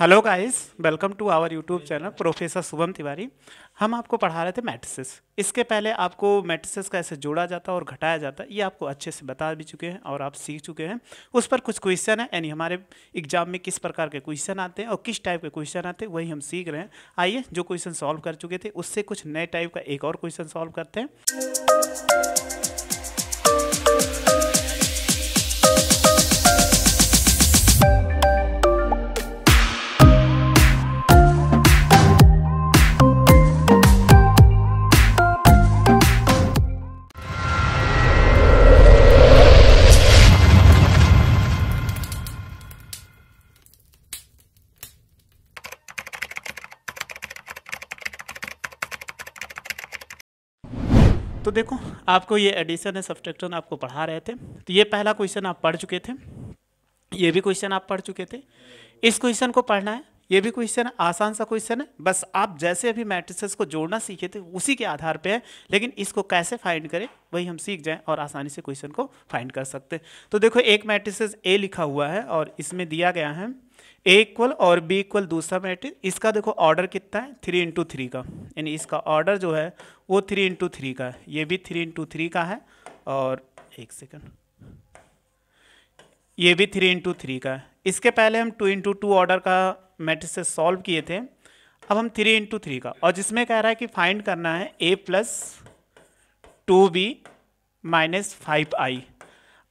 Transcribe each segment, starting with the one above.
hello guys welcome to our YouTube channel professor Shubham Tiwari हम आपको पढ़ा रहे थे मैट्रिसेस इसके पहले आपको मैट्रिसेस कैसे जोड़ा जाता और घटाया जाता है ये आपको अच्छे से बता भी चुके हैं और आप सीख चुके हैं उस पर कुछ क्वेश्चन है यानी हमारे एग्जाम में किस प्रकार के क्वेश्चन आते हैं और किस टाइप के क्वेश्चन आते हैं वही हम सीख रहे हैं आइए जो क्वेश्चन सॉल्व कर चुके थे उससे कुछ नए टाइप का एक और क्वेश्चन सॉल्व करते हैं तो देखो आपको ये एडिशन है सब्सट्रैक्शन आपको पढ़ा रहे थे तो ये पहला क्वेश्चन आप पढ़ चुके थे ये भी क्वेश्चन आप पढ़ चुके थे इस क्वेश्चन को पढ़ना है ये भी क्वेश्चन आसान सा क्वेश्चन है बस आप जैसे अभी मैट्रिसेस को जोड़ना सीखे थे उसी के आधार पे है लेकिन इसको कैसे फाइंड करें वही हम सीख जाएं और आसानी से क्वेश्चन को फाइंड कर सकते हैं तो देखो एक मैट्रिसेस ए लिखा हुआ है और इसमें दिया गया है ए इक्वल और बी इक्वल दूसरा मैट्रिक्स इसका देखो ऑर्डर कितना है थ्री इंटू थ्री का यानी इसका ऑर्डर जो है वो थ्री इंटू थ्री का है ये भी थ्री इंटू थ्री का है और एक सेकेंड ये भी थ्री इंटू थ्री का है इसके पहले हम टू इंटू टू ऑर्डर का मैट्रिक्स से सॉल्व किए थे अब हम थ्री इंटू थ्री का और जिसमें कह रहा है कि फाइंड करना है A plus two B minus five I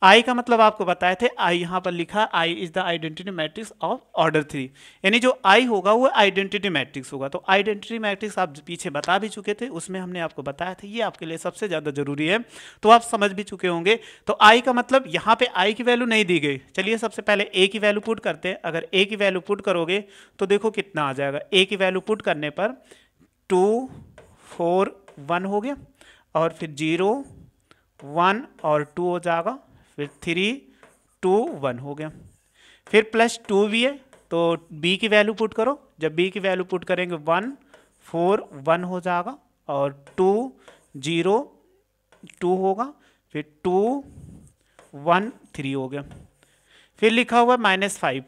I का मतलब आपको बताए थे आई यहाँ पर लिखा I is the identity matrix of order three यानी जो आई होगा वो आइडेंटिटी मैट्रिक्स होगा तो आइडेंटिटी मैट्रिक्स आप पीछे बता भी चुके थे उसमें हमने आपको बताया था ये आपके लिए सबसे ज़्यादा जरूरी है तो आप समझ भी चुके होंगे तो आई का मतलब यहाँ पे आई की वैल्यू नहीं दी गई चलिए सबसे पहले ए की वैल्यू पुट करते हैं अगर ए की वैल्यू पुट करोगे तो देखो कितना आ जाएगा ए की वैल्यू पुट करने पर टू फोर वन हो गया और फिर जीरो वन और टू हो जाएगा फिर थ्री टू वन हो गया फिर प्लस टू भी है तो बी की वैल्यू पुट करो जब बी की वैल्यू पुट करेंगे वन फोर वन हो जाएगा और टू जीरो टू होगा फिर टू वन थ्री हो गया फिर लिखा हुआ माइनस फाइव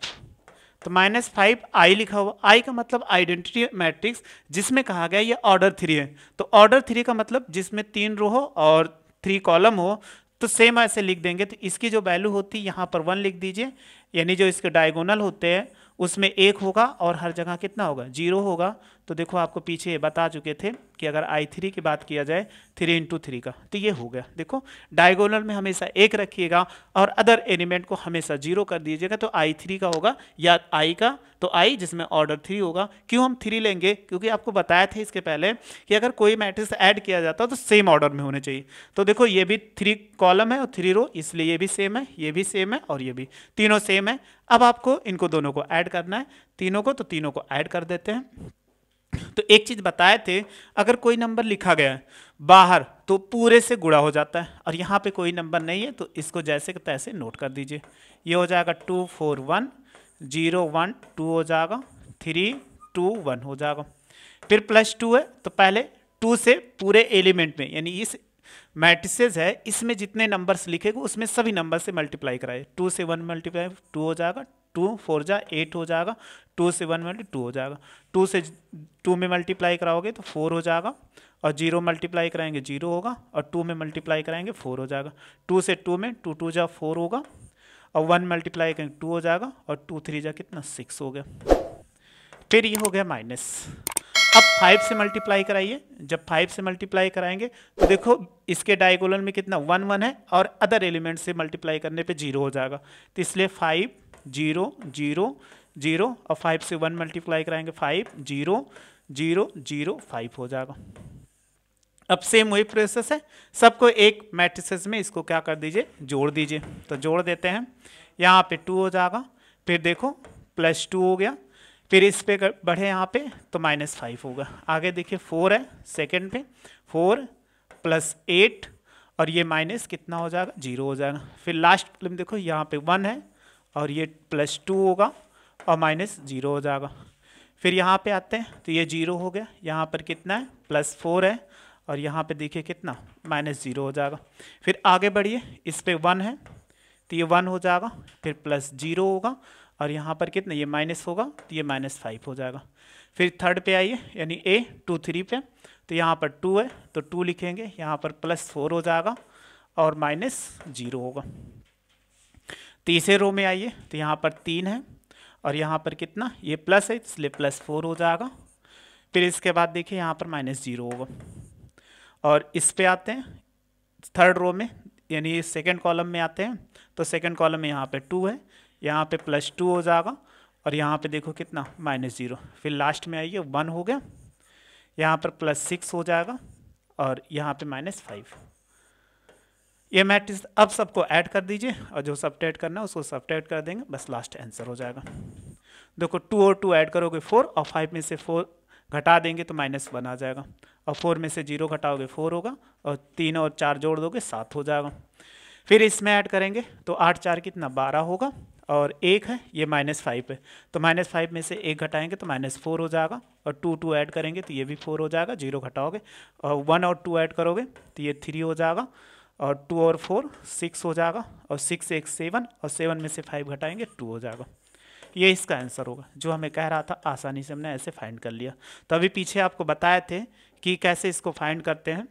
तो माइनस फाइव आई लिखा हुआ आई का मतलब आइडेंटिटी मैट्रिक्स जिसमें कहा गया ये ऑर्डर थ्री है तो ऑर्डर थ्री का मतलब जिसमें तीन रो हो और थ्री कॉलम हो तो सेम ऐसे लिख देंगे तो इसकी जो वैल्यू होती है यहाँ पर वन लिख दीजिए यानी जो इसके डायगोनल होते हैं उसमें एक होगा और हर जगह कितना होगा जीरो होगा तो देखो आपको पीछे बता चुके थे कि अगर आई थ्री की बात किया जाए थ्री इंटू थ्री का तो ये हो गया देखो डायगोनल में हमेशा एक रखिएगा और अदर एलिमेंट को हमेशा जीरो कर दीजिएगा तो आई थ्री का होगा या आई का तो आई जिसमें ऑर्डर थ्री होगा क्यों हम थ्री लेंगे क्योंकि आपको बताया था इसके पहले कि अगर कोई मैट्रिक्स ऐड किया जाता है तो सेम ऑर्डर में होने चाहिए तो देखो ये भी थ्री कॉलम है और थ्री रो इसलिए ये भी सेम है ये भी सेम है और ये भी तीनों सेम है अब आपको इनको दोनों को ऐड करना है तीनों को तो तीनों को ऐड कर देते हैं तो एक चीज़ बताए थे अगर कोई नंबर लिखा गया है बाहर तो पूरे से गुड़ा हो जाता है और यहाँ पे कोई नंबर नहीं है तो इसको जैसे तैसे नोट कर दीजिए ये हो जाएगा two four one zero one two हो जाएगा थ्री टू वन हो जाएगा फिर प्लस टू है तो पहले टू से पूरे एलिमेंट में यानी इस मैट्रिसेज है इसमें जितने नंबर्स लिखेगा उसमें सभी नंबर से मल्टीप्लाई कराए टू से वन मल्टीप्लाई टू हो जाएगा टू फोर जा एट हो जाएगा टू से वन मल्टी टू हो जाएगा टू से टू में मल्टीप्लाई कराओगे तो फोर हो जाएगा और जीरो मल्टीप्लाई कराएंगे जीरो होगा और टू में मल्टीप्लाई कराएंगे फोर हो जाएगा टू से टू में टू टू जा फोर होगा और वन मल्टीप्लाई करेंगे टू हो जाएगा और टू थ्री जा कितना सिक्स हो गया फिर ये हो गया माइनस फाइव से मल्टीप्लाई कराइए जब फाइव से मल्टीप्लाई कराएंगे तो देखो इसके डायगोनल में कितना वन वन है और अदर एलिमेंट से मल्टीप्लाई करने पे जीरो हो जाएगा तो इसलिए फाइव जीरो जीरो जीरो और फाइव से वन मल्टीप्लाई कराएंगे five zero zero zero five हो जाएगा अब सेम वही प्रोसेस है सबको एक मैट्रिसेस में इसको क्या कर दीजिए जोड़ दीजिए तो जोड़ देते हैं यहाँ पे टू हो जाएगा फिर देखो प्लस टू हो गया फिर इस पे बढ़े यहाँ पे तो माइनस फाइव होगा आगे देखिए फोर है सेकेंड पे फोर प्लस एट और ये माइनस कितना हो जाएगा जीरो हो जाएगा फिर लास्ट प्रॉब्लम देखो यहाँ पे वन है और ये प्लस टू होगा और माइनस जीरो हो जाएगा फिर यहाँ पे आते हैं तो ये जीरो हो गया यहाँ पर कितना है प्लस फोर है और यहाँ पे देखिए कितना माइनस जीरो हो जाएगा फिर आगे बढ़िए इस पर वन है तो ये वन हो जाएगा फिर प्लस जीरो होगा और यहाँ पर कितना ये माइनस होगा तो ये माइनस फाइव हो जाएगा फिर थर्ड पे आइए यानी ए टू थ्री पे तो यहाँ पर टू है तो टू लिखेंगे यहाँ पर प्लस फोर हो जाएगा और माइनस जीरो होगा तीसरे रो में आइए तो यहाँ पर तीन है और यहाँ पर कितना ये प्लस है इसलिए प्लस फोर हो जाएगा फिर इसके बाद देखिए यहाँ पर माइनस जीरो होगा और इस पे आते हैं थर्ड रो में यानी सेकेंड कॉलम में आते हैं तो सेकेंड कॉलम में यहाँ पर टू है यहाँ पे प्लस टू हो जाएगा और यहाँ पे देखो कितना माइनस ज़ीरो फिर लास्ट में आइए वन हो गया यहाँ पर प्लस सिक्स हो जाएगा और यहाँ पे माइनस फाइव ये मैट्रिक्स अब सबको ऐड कर दीजिए और जो सब्टेट करना है उसको टेड कर देंगे बस लास्ट आंसर हो जाएगा देखो टू और टू ऐड करोगे फोर और फाइव में से फोर घटा देंगे तो माइनस वन आ जाएगा और फोर में से जीरो घटाओगे फोर होगा और तीन और चार जोड़ दोगे सात हो जाएगा फिर इसमें ऐड करेंगे तो आठ चार कितना बारह होगा और एक है ये माइनस फाइव है तो माइनस फाइव में से एक घटाएंगे तो माइनस फोर हो जाएगा और टू टू ऐड करेंगे तो ये भी फोर हो जाएगा जीरो घटाओगे और वन और टू ऐड करोगे तो ये थ्री हो जाएगा और टू और फोर सिक्स हो जाएगा और सिक्स एक सेवन और सेवन में से फाइव घटाएंगे टू हो जाएगा ये इसका आंसर होगा जो हमें कह रहा था आसानी से हमने ऐसे फाइंड कर लिया तो अभी पीछे आपको बताए थे कि कैसे इसको फाइंड करते हैं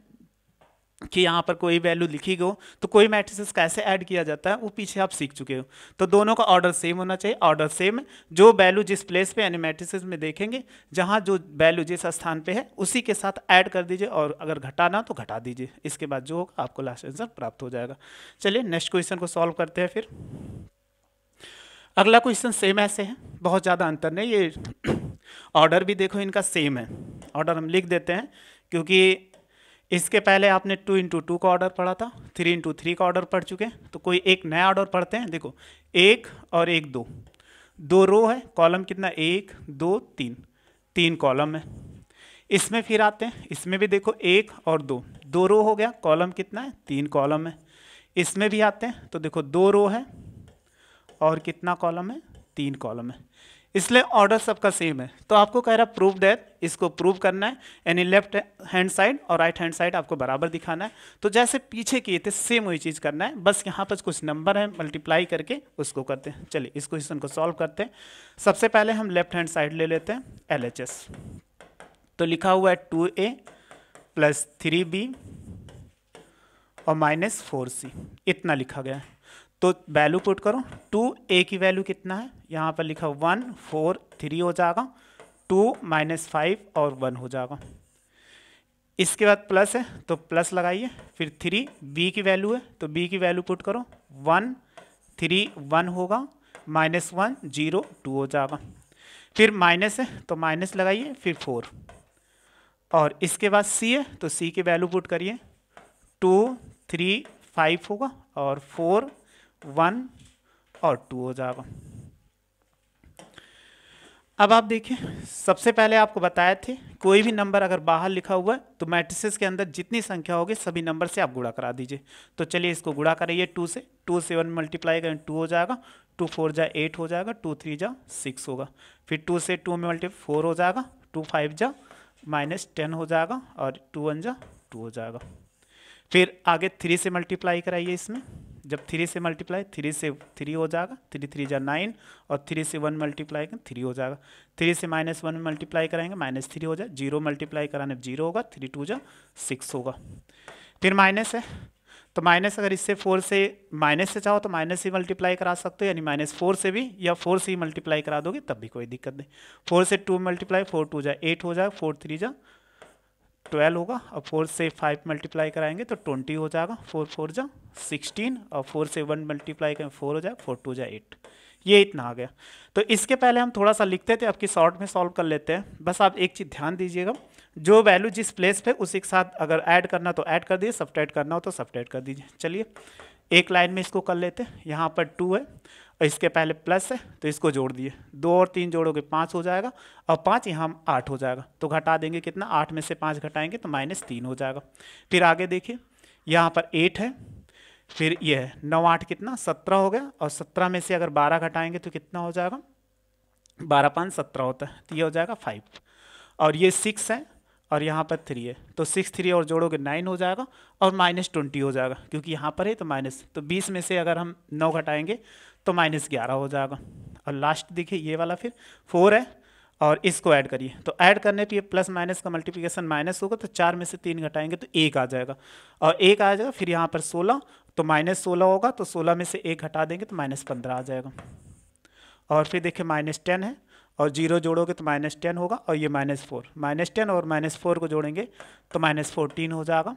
कि यहाँ पर कोई वैल्यू लिखी गई तो कोई मैट्रिसेस कैसे ऐड किया जाता है वो पीछे आप सीख चुके हो तो दोनों का ऑर्डर सेम होना चाहिए ऑर्डर सेम जो वैल्यू जिस प्लेस पे यानी मैट्रिसेस में देखेंगे जहाँ जो वैल्यू जिस स्थान पे है उसी के साथ ऐड कर दीजिए और अगर घटाना तो घटा दीजिए इसके बाद जो होगा आपको लास्ट आंसर प्राप्त हो जाएगा चलिए नेक्स्ट क्वेश्चन को सॉल्व करते हैं फिर अगला क्वेश्चन सेम ऐसे है बहुत ज़्यादा अंतर नहीं ये ऑर्डर भी देखो इनका सेम है ऑर्डर हम लिख देते हैं क्योंकि इसके पहले आपने टू इंटू टू का ऑर्डर पढ़ा था थ्री इंटू थ्री का ऑर्डर पढ़ चुके हैं तो कोई एक नया ऑर्डर पढ़ते हैं देखो एक और एक दो दो रो है कॉलम कितना एक दो तीन तीन कॉलम है इसमें फिर आते हैं इसमें भी देखो एक और दो दो रो हो गया कॉलम कितना है तीन कॉलम है इसमें भी आते हैं तो देखो दो रो है और कितना कॉलम है तीन कॉलम है इसलिए ऑर्डर सबका सेम है तो आपको कह रहा प्रूफ डेथ इसको प्रूव करना है यानी लेफ्ट हैंड साइड और राइट हैंड साइड आपको बराबर दिखाना है तो जैसे पीछे किए थे सेम वही चीज़ करना है बस यहाँ पर कुछ नंबर है मल्टीप्लाई करके उसको करते हैं चलिए इस क्वेश्चन को सॉल्व करते हैं सबसे पहले हम लेफ्ट हैंड साइड ले लेते हैं एल तो लिखा हुआ है two A plus three B और माइनस फोर सी इतना लिखा गया है तो वैल्यू पुट करो टू ए की वैल्यू कितना है यहाँ पर लिखा वन फोर थ्री हो जाएगा टू माइनस फाइव और वन हो जाएगा इसके बाद प्लस है तो प्लस लगाइए फिर थ्री बी की वैल्यू है तो बी की वैल्यू पुट करो वन थ्री वन होगा माइनस वन जीरो टू हो जाएगा फिर माइनस है तो माइनस लगाइए फिर फोर और इसके बाद सी है तो सी की वैल्यू पुट करिए टू थ्री फाइव होगा और फोर वन और टू हो जाएगा अब आप देखिए सबसे पहले आपको बताए थे कोई भी नंबर अगर बाहर लिखा हुआ है तो मैट्रिसेस के अंदर जितनी संख्या होगी सभी नंबर से आप गुड़ा करा दीजिए तो चलिए इसको गुड़ा कराइए टू से टू सेवन मल्टीप्लाई करें टू हो जाएगा टू फोर जा एट हो जाएगा टू थ्री जा सिक्स होगा फिर टू से टू में मल्टी फोर हो जाएगा टू फाइव जा माइनस टेन हो जाएगा और टू वन जा टू हो जाएगा फिर आगे थ्री से मल्टीप्लाई कराइए इसमें जब थ्री से मल्टीप्लाई थ्री से थ्री हो जाएगा थ्री थ्री जा नाइन और थ्री से वन मल्टीप्लाई करें थ्री हो जाएगा थ्री से माइनस वन मल्टीप्लाई कराएंगे माइनस थ्री हो जाए जीरो मल्टीप्लाई कराने जीरो होगा थ्री टू जा सिक्स होगा फिर माइनस है तो माइनस अगर इससे फोर से माइनस से चाहो तो माइनस से मल्टीप्लाई करा सकते हो यानी माइनस फोर से भी या फोर से ही मल्टीप्लाई करा दोगे तब भी कोई दिक्कत नहीं फोर से टू मल्टीप्लाई फोर टू जा एट हो जाए फोर थ्री जा ट्वेल्व होगा और फोर से फाइव मल्टीप्लाई कराएंगे तो ट्वेंटी हो जाएगा फोर फोर जा सिक्सटीन और फोर से वन मल्टीप्लाई करें फोर हो जाए फोर टू जाए एट ये इतना आ गया तो इसके पहले हम थोड़ा सा लिखते थे आपकी शॉर्ट में सॉल्व कर लेते हैं बस आप एक चीज़ ध्यान दीजिएगा जो वैल्यू जिस प्लेस पे उसी के साथ अगर ऐड करना तो ऐड कर दीजिए सब्ट्रैक्ट करना हो तो सब्ट्रैक्ट कर दीजिए चलिए एक लाइन में इसको कर लेते हैं यहाँ पर टू है और इसके पहले प्लस है तो इसको जोड़ दिए दो और तीन जोड़ोगे पाँच हो जाएगा और पाँच यहाँ आठ हो जाएगा तो घटा देंगे कितना आठ में से पाँच घटाएंगे तो माइनस तीन हो जाएगा फिर आगे देखिए यहाँ पर एट है फिर ये है नौ आठ कितना सत्रह हो गया और सत्रह में से अगर बारह घटाएंगे तो कितना हो जाएगा बारह पाँच सत्रह होता है तो ये हो जाएगा फाइव और ये सिक्स है और यहाँ पर थ्री है तो सिक्स थ्री और जोड़ोगे नाइन हो जाएगा और माइनस ट्वेंटी हो जाएगा क्योंकि यहाँ पर है तो माइनस तो बीस में से अगर हम नौ घटाएंगे तो माइनस ग्यारह हो जाएगा और लास्ट देखिए ये वाला फिर फोर है और इसको ऐड करिए तो ऐड करने पर ये प्लस माइनस का मल्टीप्लिकेशन माइनस होगा तो चार में से तीन घटाएंगे तो एक आ जाएगा और एक आ जाएगा फिर यहाँ पर सोलह तो माइनस सोलह होगा तो सोलह में से एक घटा देंगे तो माइनस पंद्रह आ जाएगा और फिर देखिए माइनस टेन है और जीरो जोड़ोगे तो माइनस टेन होगा और ये माइनस फोर माइनस टेन और माइनस फोर को जोड़ेंगे तो माइनस फोर्टीन हो जाएगा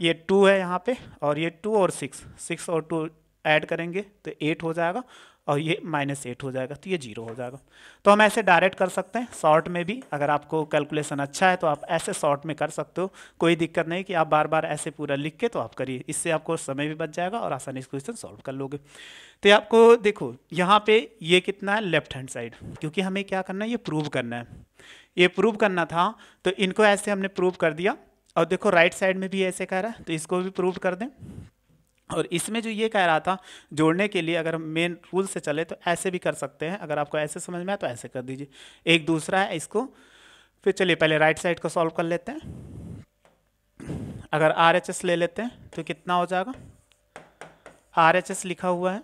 ये टू है यहाँ पे और ये टू और सिक्स सिक्स और टू ऐड करेंगे तो एट हो जाएगा और ये माइनस एट हो जाएगा तो ये जीरो हो जाएगा तो हम ऐसे डायरेक्ट कर सकते हैं शॉर्ट में भी अगर आपको कैलकुलेशन अच्छा है तो आप ऐसे शॉर्ट में कर सकते हो कोई दिक्कत नहीं कि आप बार बार ऐसे पूरा लिख के तो आप करिए इससे आपको समय भी बच जाएगा और आसानी से क्वेश्चन सॉल्व कर लोगे तो आपको देखो यहाँ पर ये कितना है लेफ्ट हैंड साइड क्योंकि हमें क्या करना है ये प्रूव करना है ये प्रूव करना था तो इनको ऐसे हमने प्रूव कर दिया और देखो राइट साइड में भी ऐसे कह रहा है तो इसको भी प्रूव कर दें और इसमें जो ये कह रहा था जोड़ने के लिए अगर मेन रूल से चले तो ऐसे भी कर सकते हैं अगर आपको ऐसे समझ में आए तो ऐसे कर दीजिए एक दूसरा है इसको फिर चलिए पहले राइट साइड को सॉल्व कर लेते हैं अगर आर एच एस ले लेते हैं तो कितना हो जाएगा आर एच एस लिखा हुआ है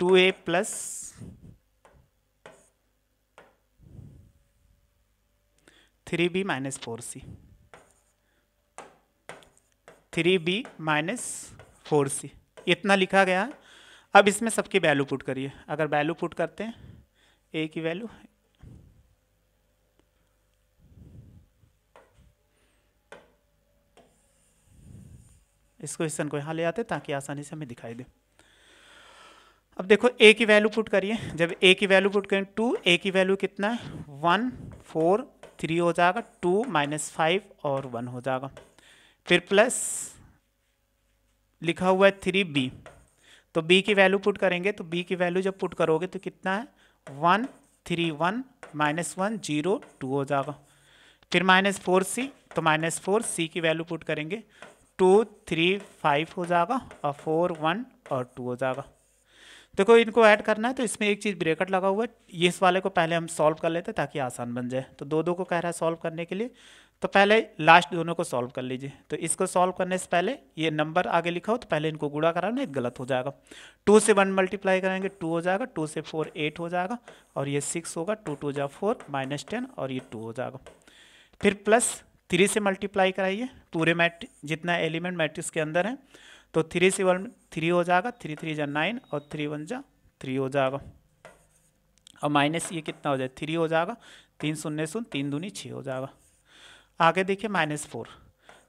two A plus three B minus four C three B minus four C इतना लिखा गया है अब इसमें सबकी वैल्यू पुट करिए अगर वैल्यू पुट करते हैं ए की वैल्यू इस क्वेश्चन को यहां ले आते ताकि आसानी से हमें दिखाई दे अब देखो ए की वैल्यू पुट करिए जब ए की वैल्यू पुट करें टू ए की वैल्यू कितना है वन फोर थ्री हो जाएगा टू माइनस फाइव और वन हो जाएगा फिर प्लस लिखा हुआ है थ्री बी तो बी की वैल्यू पुट करेंगे तो बी की वैल्यू जब पुट करोगे तो कितना है one three one minus one zero two हो जाएगा फिर माइनस फोर सी तो माइनस फोर सी की वैल्यू पुट करेंगे टू थ्री फाइव हो जाएगा और फोर वन और टू हो जाएगा देखो तो इनको ऐड करना है तो इसमें एक चीज़ ब्रेकट लगा हुआ है ये इस वाले को पहले हम सॉल्व कर लेते हैं ताकि आसान बन जाए तो दो दो को कह रहा है सॉल्व करने के लिए तो पहले लास्ट दोनों को सॉल्व कर लीजिए तो इसको सॉल्व करने से पहले ये नंबर आगे लिखा हो तो पहले इनको गुड़ा करा नहीं गलत हो जाएगा टू से वन मल्टीप्लाई करेंगे टू हो जाएगा टू से फोर एट हो जाएगा और ये सिक्स होगा टू टू जा फोर माइनस टेन और ये टू हो जाएगा फिर प्लस थ्री से मल्टीप्लाई कराइए पूरे मैट जितना एलिमेंट मैट्रिक्स के अंदर है तो थ्री से वन थ्री हो जाएगा थ्री थ्री जा नाइन और थ्री वन जा थ्री हो जाएगा और माइनस ये कितना हो जाए थ्री हो जाएगा तीन शून्य शून्य तीन दूनी छः हो जाएगा आगे देखिए माइनस फोर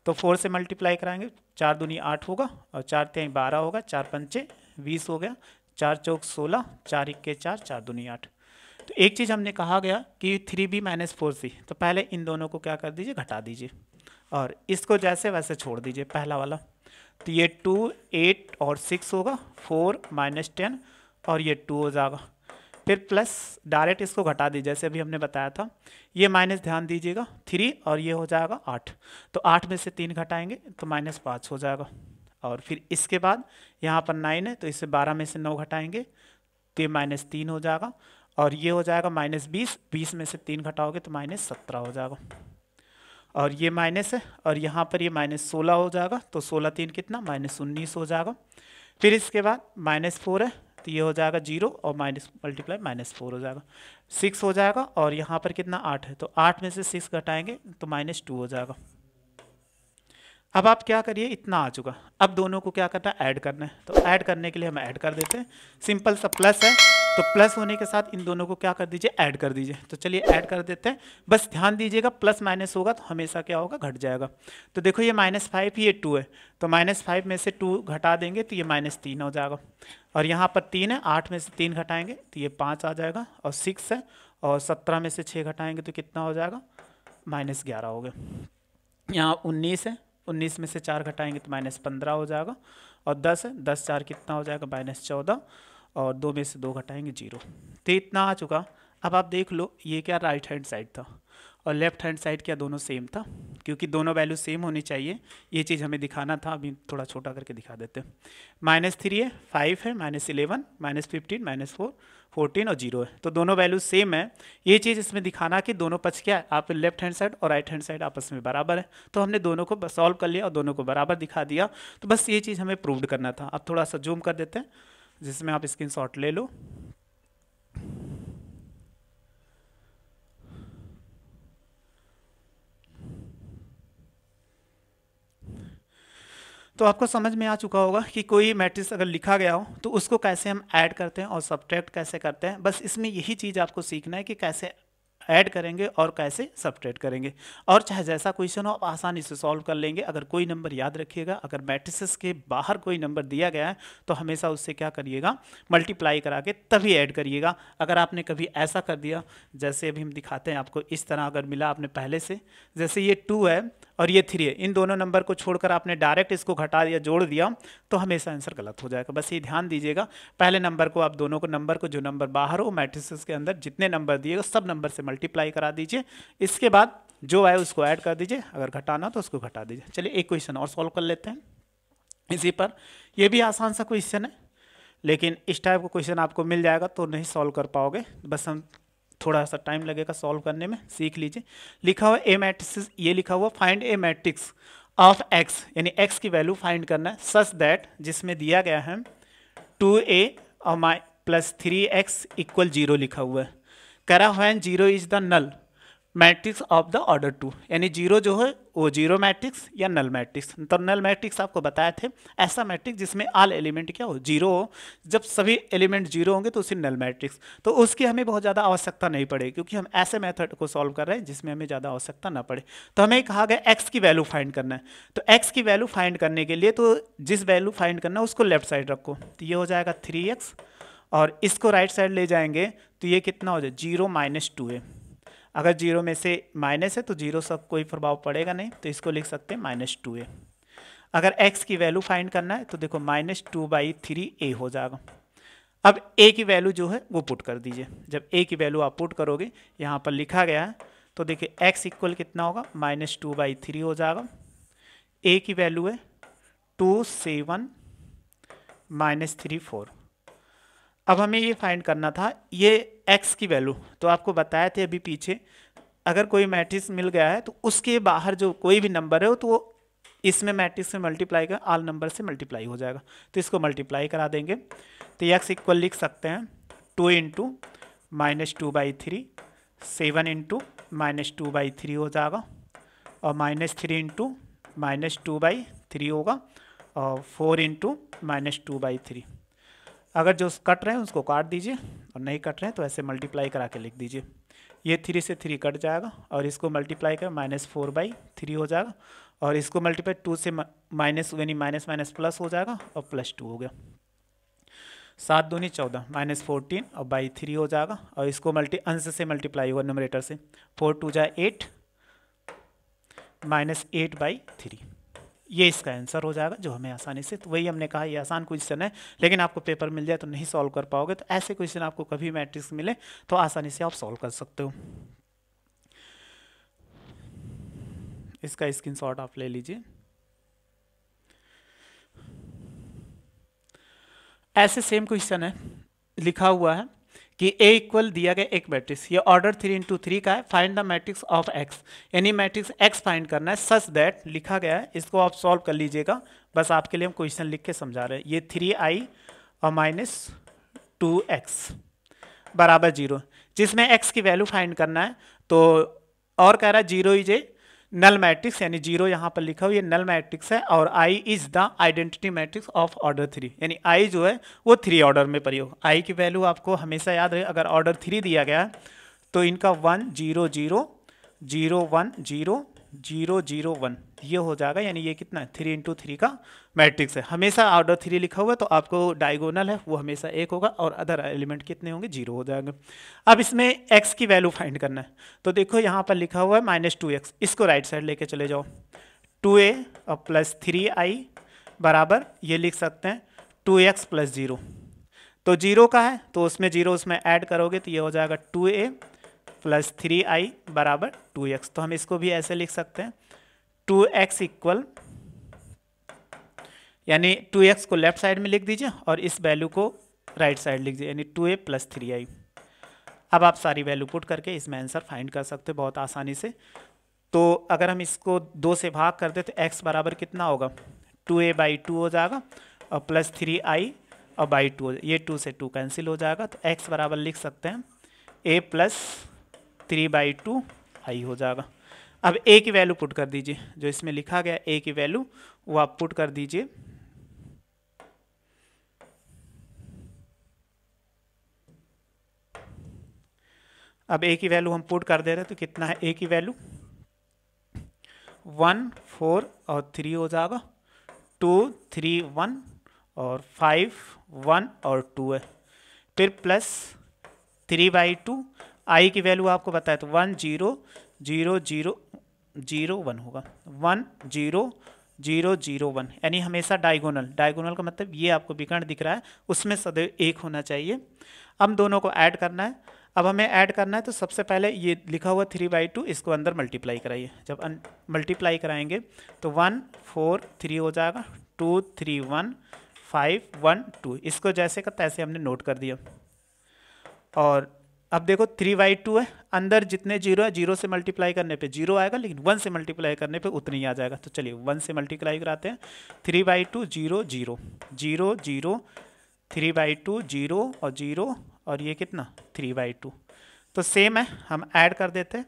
तो फोर से मल्टीप्लाई कराएंगे चार दूनी आठ होगा और चार तेई बारह होगा चार पंचे बीस हो गया चार चौक सोलह चार इक्के चार चार दूनी आठ तो एक चीज़ हमने कहा गया कि three B minus four C तो पहले इन दोनों को क्या कर दीजिए घटा दीजिए और इसको जैसे वैसे छोड़ दीजिए पहला वाला तो ये टू एट और सिक्स होगा फोर माइनस टेन और ये टू हो जाएगा फिर प्लस डायरेक्ट इसको घटा दीजिए जैसे अभी हमने बताया था ये माइनस ध्यान दीजिएगा थ्री और ये हो जाएगा आठ तो आठ में से तीन घटाएंगे तो माइनस पाँच हो जाएगा और फिर इसके बाद यहाँ पर नाइन है तो इसे बारह में से नौ घटाएंगे तो ये माइनस तीन हो जाएगा और ये हो जाएगा माइनस बीस बीस में से तीन घटाओगे तो माइनस सत्रह हो जाएगा और ये माइनस है और यहाँ पर ये माइनस सोलह हो जाएगा तो सोलह तीन कितना माइनस उन्नीस हो जाएगा फिर इसके बाद माइनस फोर है तो ये हो जाएगा जीरो और माइनस मल्टीप्लाई माइनस फोर हो जाएगा सिक्स हो जाएगा और यहाँ पर कितना आठ है तो आठ में से सिक्स घटाएंगे तो माइनस टू हो जाएगा अब आप क्या करिए इतना आ चुका अब दोनों को क्या करना है ऐड करना है तो ऐड करने के लिए हम ऐड कर देते हैं सिंपल सा प्लस है तो प्लस होने के साथ इन दोनों को क्या कर दीजिए ऐड कर दीजिए तो चलिए ऐड कर देते हैं बस ध्यान दीजिएगा प्लस माइनस होगा तो हमेशा क्या होगा घट जाएगा तो देखो ये माइनस फाइव ये टू है तो माइनस फाइव में से टू घटा देंगे तो ये माइनस तीन हो जाएगा और यहाँ पर तीन है आठ में से तीन घटाएंगे तो ये पाँच आ जाएगा और सिक्स है और सत्रह में से छः घटाएंगे तो कितना हो जाएगा माइनस ग्यारह हो गया यहाँ उन्नीस है उन्नीस में से चार घटाएंगे तो माइनस पंद्रह हो जाएगा और दस है दस चार कितना हो जाएगा माइनस चौदह और दो में से दो घटाएंगे जीरो तो इतना आ चुका अब आप देख लो ये क्या राइट हैंड साइड था और लेफ्ट हैंड साइड क्या दोनों सेम था क्योंकि दोनों वैल्यू सेम होनी चाहिए ये चीज़ हमें दिखाना था अभी थोड़ा छोटा करके दिखा देते हैं माइनस थ्री है फाइव है minus eleven minus fifteen minus four fourteen और जीरो है तो दोनों वैल्यू सेम है ये चीज़ इसमें दिखाना कि दोनों पक्ष क्या है आप लेफ्ट हैंड साइड और राइट हैंड साइड आपस में बराबर है तो हमने दोनों को सॉल्व कर लिया और दोनों को बराबर दिखा दिया तो बस ये चीज़ हमें प्रूव करना था अब थोड़ा सा जूम कर देते हैं जिसमें आप स्क्रीन शॉट ले लो तो आपको समझ में आ चुका होगा कि कोई मैट्रिक्स अगर लिखा गया हो तो उसको कैसे हम ऐड करते हैं और सब्ट्रैक्ट कैसे करते हैं बस इसमें यही चीज़ आपको सीखना है कि कैसे ऐड करेंगे और कैसे सब्ट्रैक्ट करेंगे और चाहे जैसा क्वेश्चन हो आप आसानी से सॉल्व कर लेंगे अगर कोई नंबर याद रखिएगा अगर मैट्रिसेस के बाहर कोई नंबर दिया गया है तो हमेशा उससे क्या करिएगा मल्टीप्लाई करा के तभी ऐड करिएगा अगर आपने कभी ऐसा कर दिया जैसे अभी हम दिखाते हैं आपको इस तरह अगर मिला आपने पहले से जैसे ये टू है और ये थ्री है इन दोनों नंबर को छोड़कर आपने डायरेक्ट इसको घटा दिया जोड़ दिया तो हमेशा आंसर गलत हो जाएगा बस ये ध्यान दीजिएगा पहले नंबर को आप दोनों को नंबर को जो नंबर बाहर हो मैट्रिसेस के अंदर जितने नंबर दिएगा सब नंबर से मल्टीप्लाई करा दीजिए इसके बाद जो आए उसको ऐड कर दीजिए अगर घटाना तो उसको घटा दीजिए चलिए एक क्वेश्चन और सॉल्व कर लेते हैं इसी पर यह भी आसान सा क्वेश्चन है लेकिन इस टाइप का क्वेश्चन आपको मिल जाएगा तो नहीं सॉल्व कर पाओगे बस हम थोड़ा सा टाइम लगेगा सॉल्व करने में सीख लीजिए लिखा हुआ ए मैट्रिक्स ये लिखा हुआ find A matrix of X यानी एक्स की वैल्यू फाइंड करना है सच दैट जिसमें दिया गया है टू ए और माई plus three X equal zero लिखा हुआ है करा हुआ zero is the null matrix of the order two यानी जीरो जो है वो जीरो मैट्रिक्स या नल मैट्रिक्स तो नल मैट्रिक्स आपको बताए थे ऐसा मैट्रिक्स जिसमें आल एलिमेंट क्या हो जीरो हो जब सभी एलिमेंट जीरो होंगे तो उसी नल मैट्रिक्स तो उसकी हमें बहुत ज़्यादा आवश्यकता नहीं पड़ेगी क्योंकि हम ऐसे मेथड को सॉल्व कर रहे हैं जिसमें हमें ज़्यादा आवश्यकता ना पड़े तो हमें कहा गया एक्स की वैल्यू फाइंड करना है तो एक्स की वैल्यू फाइंड करने के लिए तो जिस वैल्यू फाइंड करना है उसको लेफ्ट साइड रखो तो ये हो जाएगा थ्री और इसको राइट साइड ले जाएंगे तो ये कितना हो जाए जीरो माइनस टू है अगर जीरो में से माइनस है तो जीरो सब कोई प्रभाव पड़ेगा नहीं तो इसको लिख सकते हैं माइनस टू ए अगर एक्स की वैल्यू फाइंड करना है तो देखो minus two by three A हो जाएगा अब ए की वैल्यू जो है वो पुट कर दीजिए जब ए की वैल्यू आप पुट करोगे यहाँ पर लिखा गया है तो देखिए एक्स इक्वल कितना होगा माइनस टू बाई थ्री हो जाएगा ए की वैल्यू है two seven minus three four अब हमें ये फाइंड करना था ये एक्स की वैल्यू तो आपको बताया थे अभी पीछे अगर कोई मैट्रिक्स मिल गया है तो उसके बाहर जो कोई भी नंबर है तो वो इसमें मैट्रिक्स में मल्टीप्लाई का आल नंबर से मल्टीप्लाई हो जाएगा तो इसको मल्टीप्लाई करा देंगे तो एक्स इक्वल लिख सकते हैं two into minus two by three seven into minus two by three हो जाएगा और minus three into minus two by three होगा और four into minus two by three अगर जो कट रहे हैं उसको काट दीजिए और नहीं कट रहे हैं तो ऐसे मल्टीप्लाई करा के लिख दीजिए ये थ्री से थ्री कट जाएगा और इसको मल्टीप्लाई कर माइनस फोर बाई थ्री हो जाएगा और इसको मल्टीप्लाई टू से माइनस यानी माइनस माइनस प्लस हो जाएगा और प्लस टू हो गया सात दूनी चौदह माइनस फोर्टीन और बाई थ्री हो जाएगा और इसको मल्टी अंश से मल्टीप्लाई होगा नंबरेटर से फोर टू जाए eight minus eight by three ये इसका आंसर हो जाएगा जो हमें आसानी से तो वही हमने कहा ये आसान क्वेश्चन है लेकिन आपको पेपर मिल जाए तो नहीं सॉल्व कर पाओगे तो ऐसे क्वेश्चन आपको कभी मैट्रिक्स मिले तो आसानी से आप सॉल्व कर सकते हो इसका शॉट आप ले लीजिए ऐसे सेम क्वेश्चन है लिखा हुआ है कि ए इक्वल दिया गया एक मैट्रिक्स ये ऑर्डर थ्री इंटू थ्री का है find the matrix of X यानी मैट्रिक्स एक्स फाइंड करना है सच दैट लिखा गया है इसको आप सॉल्व कर लीजिएगा बस आपके लिए हम क्वेश्चन लिख के समझा रहे हैं ये थ्री आई और माइनस टू एक्स बराबर जीरो जिसमें एक्स की वैल्यू फाइंड करना है तो और कह रहा है zero is a null matrix यानी जीरो यहाँ पर लिखा हुआ ये नल मैट्रिक्स है और I is the identity matrix of order three यानी आई जो है वो थ्री ऑर्डर में प्रयोग आई की वैल्यू आपको हमेशा याद रहे अगर ऑर्डर थ्री दिया गया है तो इनका one zero zero zero one zero zero zero one ये हो जाएगा यानी ये कितना है थ्री इंटू थ्री का मैट्रिक्स है हमेशा ऑर्डर थ्री लिखा हुआ है तो आपको डायगोनल है वो हमेशा एक होगा और अदर एलिमेंट कितने होंगे जीरो हो जाएंगे अब इसमें एक्स की वैल्यू फाइंड करना है तो देखो यहाँ पर लिखा हुआ है माइनस टू एक्स इसको राइट साइड लेके चले जाओ टू ए और प्लस थ्री आई बराबर ये लिख सकते हैं टू एक्स प्लस ज़ीरो तो जीरो का है तो उसमें जीरो उसमें ऐड करोगे तो ये हो जाएगा two A plus three I बराबर टू एक्स तो हम इसको भी ऐसे लिख सकते हैं टू एक्स इक्वल यानी टू एक्स को लेफ्ट साइड में लिख दीजिए और इस वैल्यू को राइट साइड लिख दीजिए यानी two A plus three I अब आप सारी वैल्यू पुट करके इसमें आंसर फाइंड कर सकते हैं बहुत आसानी से तो अगर हम इसको दो से भाग कर दे तो एक्स बराबर कितना होगा टू ए बाई टू हो जाएगा और प्लस थ्री आई और बाई टू ये टू से टू कैंसिल हो जाएगा तो एक्स बराबर लिख सकते हैं A plus three by two I हो जाएगा अब ए की वैल्यू पुट कर दीजिए जो इसमें लिखा गया ए की वैल्यू वो आप पुट कर दीजिए अब ए की वैल्यू हम पुट कर दे रहे हैं तो कितना है ए की वैल्यू वन फोर और थ्री हो जाएगा टू थ्री वन और फाइव वन और टू है फिर plus three by two I की वैल्यू आपको बताया तो one zero zero zero zero one होगा one zero zero zero one यानी हमेशा डायगोनल डायगोनल का मतलब ये आपको विकर्ण दिख रहा है उसमें सदैव एक होना चाहिए अब दोनों को ऐड करना है अब हमें ऐड करना है तो सबसे पहले ये लिखा हुआ थ्री बाई टू इसको अंदर मल्टीप्लाई कराइए जब मल्टीप्लाई कराएंगे तो वन फोर थ्री हो जाएगा two three one five one two इसको जैसे का तैसे हमने नोट कर दिया और अब देखो थ्री बाई टू है अंदर जितने जीरो है जीरो से मल्टीप्लाई करने पे जीरो आएगा लेकिन वन से मल्टीप्लाई करने पे उतनी ही आ जाएगा तो चलिए वन से मल्टीप्लाई कराते हैं three by two zero zero zero zero three by two zero और जीरो और ये कितना थ्री बाई टू तो सेम है हम ऐड कर देते हैं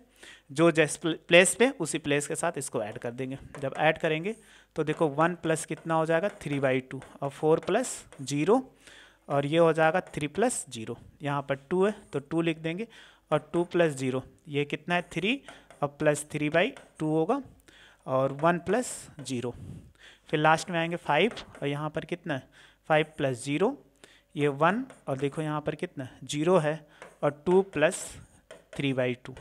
जो जैस प्लेस पे उसी प्लेस के साथ इसको ऐड कर देंगे जब ऐड करेंगे तो देखो वन प्लस कितना हो जाएगा थ्री बाई टू और फोर प्लस जीरो और ये हो जाएगा थ्री प्लस जीरो यहाँ पर टू है तो टू लिख देंगे और टू प्लस जीरो ये कितना है थ्री और प्लस थ्री बाई टू होगा और वन प्लस जीरो फिर लास्ट में आएंगे फाइव और यहाँ पर कितना है फाइव प्लस ज़ीरो ये वन और देखो यहाँ पर कितना जीरो है और two plus three by two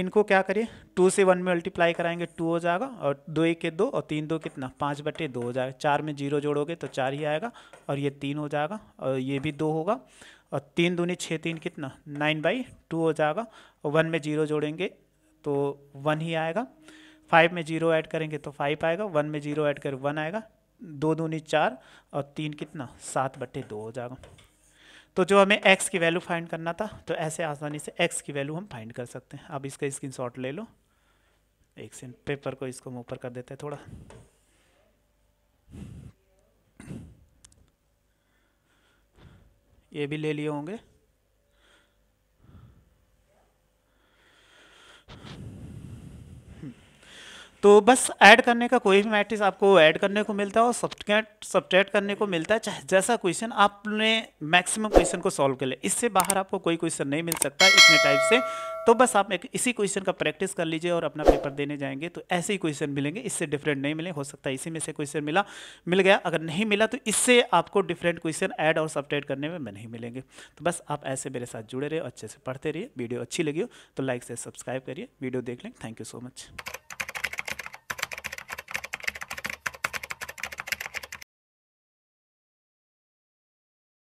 इनको क्या करिए टू से वन में मल्टीप्लाई कराएंगे टू हो जाएगा और दो एक के दो और तीन दो कितना पाँच बटे दो हो जाएगा चार में जीरो जोड़ोगे तो चार ही आएगा और ये तीन हो जाएगा और ये भी दो होगा और तीन दूनी छः तीन कितना नाइन बाई टू हो जाएगा और वन में जीरो जोड़ेंगे तो वन ही आएगा फाइव में जीरो ऐड करेंगे तो फाइव आएगा वन में जीरो ऐड कर वन आएगा दो दूनी चार और तीन कितना सात बटे दो हो जाएगा तो जो हमें x की वैल्यू फाइंड करना था तो ऐसे आसानी से x की वैल्यू हम फाइंड कर सकते हैं अब इसका स्क्रीन शॉट ले लो एक सेकेंड पेपर को इसको हम ऊपर कर देते हैं थोड़ा ये भी ले लिए होंगे तो बस ऐड करने का कोई भी मैट्रिक्स आपको ऐड करने को मिलता है और सब्ट्रैक्ट सब्ट्रैक्ट करने को मिलता है चाहे जैसा क्वेश्चन आपने मैक्सिमम क्वेश्चन को सॉल्व कर ले इससे बाहर आपको कोई क्वेश्चन नहीं मिल सकता इतने टाइप से तो बस आप एक इसी क्वेश्चन का प्रैक्टिस कर लीजिए और अपना पेपर देने जाएंगे तो ऐसे ही क्वेश्चन मिलेंगे इससे डिफरेंट नहीं मिले हो सकता है इसी में से क्वेश्चन मिला मिल गया अगर नहीं मिला तो इससे आपको डिफरेंट क्वेश्चन ऐड और सब्ट्रैक्ट करने में नहीं मिलेंगे तो बस आप ऐसे मेरे साथ जुड़े रहे अच्छे से पढ़ते रहिए वीडियो अच्छी लगी हो तो लाइक से सब्सक्राइब करिए वीडियो देख लें थैंक यू सो मच